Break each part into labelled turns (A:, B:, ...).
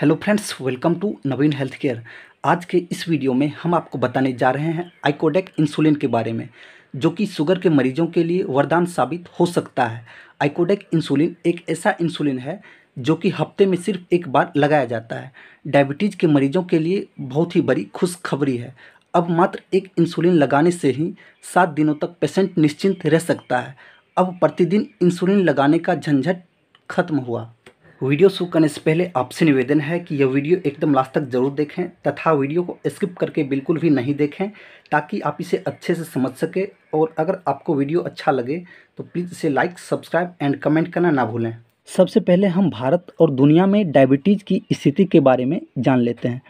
A: hello friends welcome to Naveen health care आज के इस वीडियो में हम आपको बताने जा रहे हैं आइकोडेक इंसुलिन के बारे में जो कि शुगर के मरीजों के लिए वरदान साबित हो सकता है आइकोडेक इंसुलिन एक ऐसा इंसुलिन है जो कि हफ्ते में सिर्फ एक बार लगाया जाता है डायबिटीज़ के मरीजों के लिए बहुत ही बड़ी खुशखबरी है अब मात्र एक इंसुलिन लगाने से ही सात दिनों तक पेशेंट निश्चिंत रह सकता है अब प्रतिदिन इंसुलिन लगाने का झंझट खत्म हुआ वीडियो शुरू करने से पहले आपसे निवेदन है कि यह वीडियो एकदम लास्ट तक जरूर देखें तथा वीडियो को स्किप करके बिल्कुल भी नहीं देखें ताकि आप इसे अच्छे से समझ सकें और अगर आपको वीडियो अच्छा लगे तो प्लीज़ इसे लाइक सब्सक्राइब एंड कमेंट करना ना भूलें सबसे पहले हम भारत और दुनिया में डायबिटीज़ की स्थिति के बारे में जान लेते हैं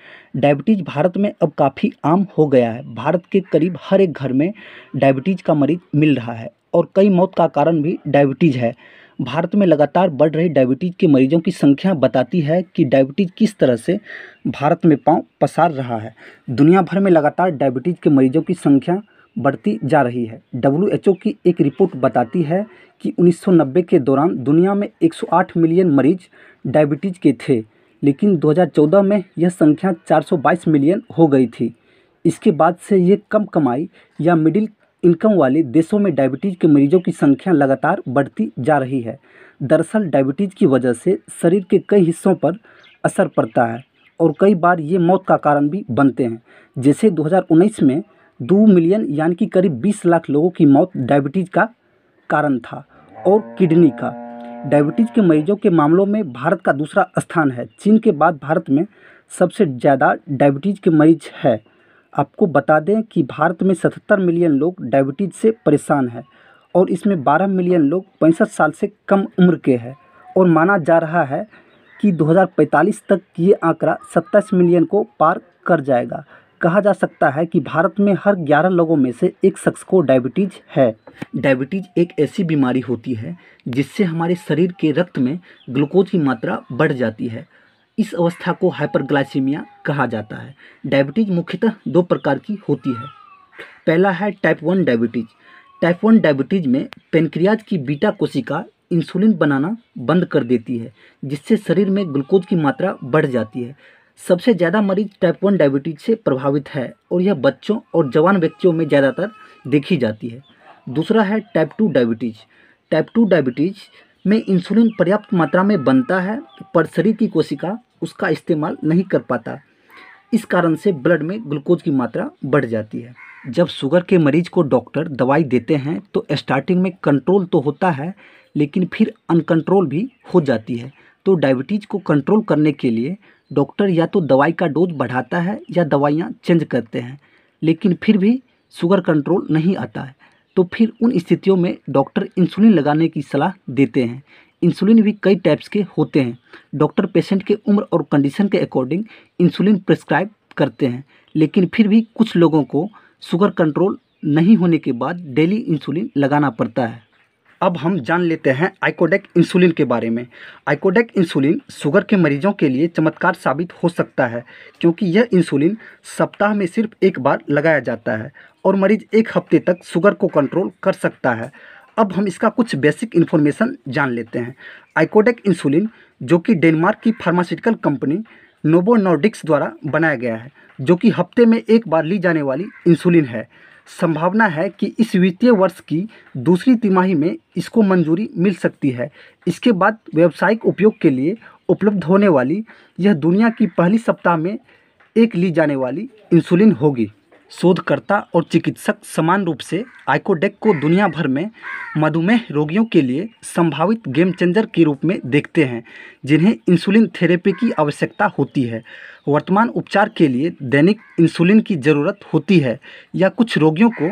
A: डायबिटीज़ भारत में अब काफ़ी आम हो गया है भारत के करीब हर एक घर में डायबिटीज़ का मरीज मिल रहा है और कई मौत का कारण भी डायबिटीज़ है भारत में लगातार बढ़ रही डायबिटीज़ के मरीजों की संख्या बताती है कि डायबिटीज़ किस तरह से भारत में पाँव पसार रहा है दुनिया भर में लगातार डायबिटीज़ के मरीजों की संख्या बढ़ती जा रही है डब्ल्यू की एक रिपोर्ट बताती है कि 1990 के दौरान दुनिया में 108 मिलियन मरीज डायबिटीज़ के थे लेकिन 2014 में यह संख्या 422 मिलियन हो गई थी इसके बाद से ये कम कमाई या मिडिल इनकम वाले देशों में डायबिटीज़ के मरीजों की संख्या लगातार बढ़ती जा रही है दरअसल डायबिटीज़ की वजह से शरीर के कई हिस्सों पर असर पड़ता है और कई बार ये मौत का कारण भी बनते हैं जैसे 2019 में दो मिलियन यानी कि करीब 20 लाख लोगों की मौत डायबिटीज़ का कारण था और किडनी का डायबिटीज़ के मरीजों के मामलों में भारत का दूसरा स्थान है चीन के बाद भारत में सबसे ज़्यादा डायबिटीज़ के मरीज है आपको बता दें कि भारत में 77 मिलियन लोग डायबिटीज़ से परेशान हैं और इसमें 12 मिलियन लोग पैंसठ साल से कम उम्र के हैं और माना जा रहा है कि 2045 तक ये आंकड़ा सत्ताईस मिलियन को पार कर जाएगा कहा जा सकता है कि भारत में हर 11 लोगों में से एक शख्स को डायबिटीज है डायबिटीज एक ऐसी बीमारी होती है जिससे हमारे शरीर के रक्त में ग्लूकोज की मात्रा बढ़ जाती है इस अवस्था को हाइपरग्लाइसीमिया कहा जाता है डायबिटीज मुख्यतः दो प्रकार की होती है पहला है type one diabetes type one diabetes में पेनक्रियाज की बीटा कोशिका इंसुलिन बनाना बंद कर देती है जिससे शरीर में ग्लूकोज की मात्रा बढ़ जाती है सबसे ज़्यादा मरीज टाइप वन डायबिटीज से प्रभावित है और यह बच्चों और जवान व्यक्तियों में ज़्यादातर देखी जाती है दूसरा है type two diabetes type two diabetes में इंसुलिन पर्याप्त मात्रा में बनता है पर शरीर की कोशिका उसका इस्तेमाल नहीं कर पाता इस कारण से ब्लड में ग्लूकोज की मात्रा बढ़ जाती है जब शुगर के मरीज को डॉक्टर दवाई देते हैं तो स्टार्टिंग में कंट्रोल तो होता है लेकिन फिर अनकंट्रोल भी हो जाती है तो डायबिटीज़ को कंट्रोल करने के लिए डॉक्टर या तो दवाई का डोज बढ़ाता है या दवाइयाँ चेंज करते हैं लेकिन फिर भी शुगर कंट्रोल नहीं आता है तो फिर उन स्थितियों में डॉक्टर इंसुलिन लगाने की सलाह देते हैं इंसुलिन भी कई टाइप्स के होते हैं डॉक्टर पेशेंट के उम्र और कंडीशन के अकॉर्डिंग इंसुलिन प्रिस्क्राइब करते हैं लेकिन फिर भी कुछ लोगों को शुगर कंट्रोल नहीं होने के बाद डेली इंसुलिन लगाना पड़ता है अब हम जान लेते हैं आइकोडेक इंसुलिन के बारे में आइकोडेक इंसुलिन शुगर के मरीजों के लिए चमत्कार साबित हो सकता है क्योंकि यह इंसुलिन सप्ताह में सिर्फ एक बार लगाया जाता है और मरीज एक हफ्ते तक शुगर को कंट्रोल कर सकता है अब हम इसका कुछ बेसिक इन्फॉर्मेशन जान लेते हैं आइकोडेक इंसुलिन जो कि डेनमार्क की फार्मास्यूटिकल कंपनी नोबो नोडिक्स द्वारा बनाया गया है जो कि हफ्ते में एक बार ली जाने वाली इंसुलिन है संभावना है कि इस वित्तीय वर्ष की दूसरी तिमाही में इसको मंजूरी मिल सकती है इसके बाद व्यावसायिक उपयोग के लिए उपलब्ध होने वाली यह दुनिया की पहली सप्ताह में एक ली जाने वाली इंसुलिन होगी शोधकर्ता और चिकित्सक समान रूप से आइकोडेक को दुनिया भर में मधुमेह रोगियों के लिए संभावित गेम चेंजर के रूप में देखते हैं जिन्हें इंसुलिन थेरेपी की आवश्यकता होती है वर्तमान उपचार के लिए दैनिक इंसुलिन की ज़रूरत होती है या कुछ रोगियों को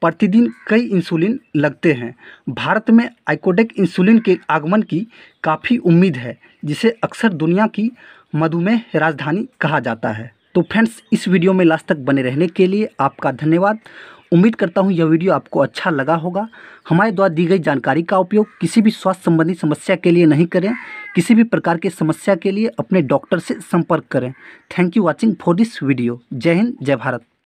A: प्रतिदिन कई इंसुलिन लगते हैं भारत में आइकोडेक इंसुलिन के आगमन की काफ़ी उम्मीद है जिसे अक्सर दुनिया की मधुमेह राजधानी कहा जाता है तो फ्रेंड्स इस वीडियो में लास्ट तक बने रहने के लिए आपका धन्यवाद उम्मीद करता हूँ यह वीडियो आपको अच्छा लगा होगा हमारे द्वारा दी गई जानकारी का उपयोग किसी भी स्वास्थ्य संबंधी समस्या के लिए नहीं करें किसी भी प्रकार के समस्या के लिए अपने डॉक्टर से संपर्क करें thank you watching for this video जय हिंद जय भारत